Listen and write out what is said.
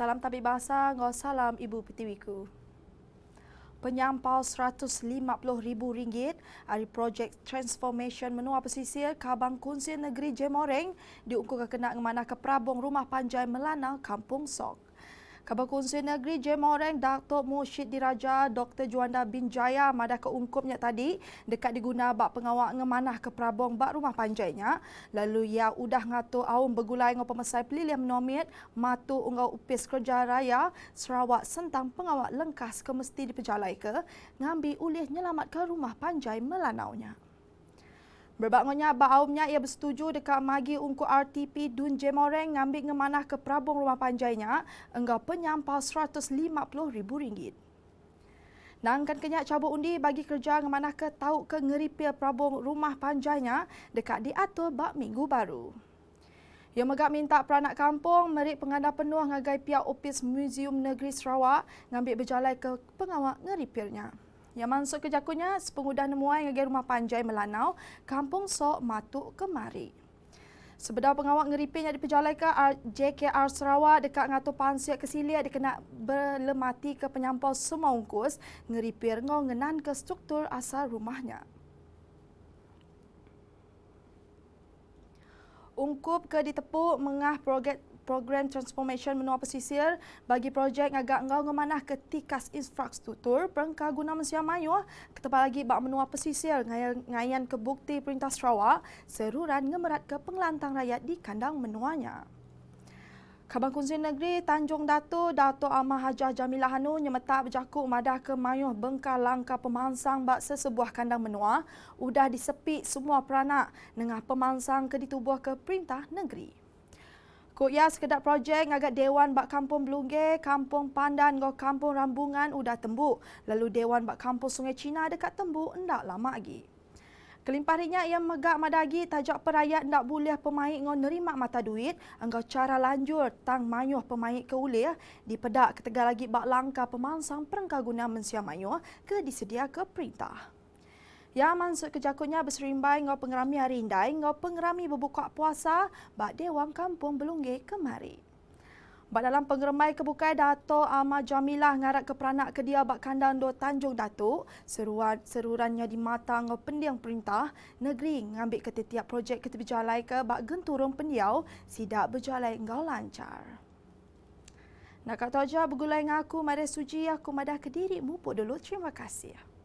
Salam tapi bahasa, ngau salam ibu pertiwiku. Penyampau RM150,000 dari projek Transformation Menua Pesisir Kabang Kunsir Negeri Jemoreng diukur kekenak mana ke Prabong Rumah Panjai Melana Kampung Sok. Kabupaten Negeri Jemoreng Dato' Mursyid Diraja Dr. Juanda bin Jaya madah ke ungkupnya tadi dekat diguna bak pengawak ngemanah ke Prabong bak rumah panjainya. Lalu ia udah ngato aum begulai ngau pemesai pelilih menomit matu ungau upis kerja raya Sarawak sentang pengawak lengkas ke mesti dipejalai ke ngambi ulih nyelamat ke rumah panjai Melanau nya. Berbangunnya baumnya ia bersetuju dekat magi ungku RTP Dun Jemoreng ngambil ngemanah ke perabung rumah panjainya enggak penyampal RM150,000. Nang kan kenyak cabut undi bagi kerja ngemanah ke tau ke ngeripil perabung rumah panjainya dekat diatur bak minggu baru. Yang megak minta peranak kampung merik penganda penuh ngagai pihak opis Museum Negeri Sarawak ngambil berjalan ke pengawak ngeripilnya yang masuk ke jakunya sepengudah nemuai ngagai rumah panjai Melanau, Kampung Sok Matuk Kemari. Sebedar pengawak ngeripin yang dipejalai ke JKR Sarawak dekat ngatu pansiat ke sili ada kena berlemati ke penyampau semua ungkus ngeripir ngau ngenan ke struktur asal rumahnya. Ungkup ke ditepuk mengah projek program transformation menua pesisir bagi projek agak ngau ke mana ketika infrastruktur perengkah guna Malaysia Mayu ketepat lagi bak menua pesisir ngayan, ke bukti perintah Sarawak seruran ngemerat ke penglantang rakyat di kandang menuanya. Kabang Kunci Negeri Tanjung Datu Dato Amah Hajah Jamilah Hanu nyemetak berjakuk madah ke mayuh bengkal langkah pemansang bak sesebuah kandang menua udah disepik semua peranak nengah pemansang ke ditubuh ke perintah negeri ya sekedar projek agak Dewan Bak Kampung Belungge, Kampung Pandan ngok Kampung Rambungan udah tembu. Lalu Dewan Bak Kampung Sungai Cina dekat tembu, ndak lama lagi. Kelimparinya ia megak madagi tajak perayat ndak boleh pemain ngau nerima mata duit engkau cara lanjur tang manyuh pemain ke ulih di pedak ketegal lagi bak langka pemansang perengka guna mensia manyuh ke disedia ke perintah. Ya maksud kejakutnya berserimbai ngau pengerami hari indai, ngau pengerami berbuka puasa, bak dewang kampung belunggi kemari. Bak dalam pengeremai kebukai Dato Ama Jamilah ngarat keperanak ke dia bak kandang do Tanjung Datuk, seruan serurannya di mata ngau pendiang perintah negeri ngambil ke tiap projek ketepi jalai ke bak genturung pendiau sidak berjalai ngau lancar. Nak kata aja begulai ngaku mari suci aku madah kediri mupuk dulu terima kasih.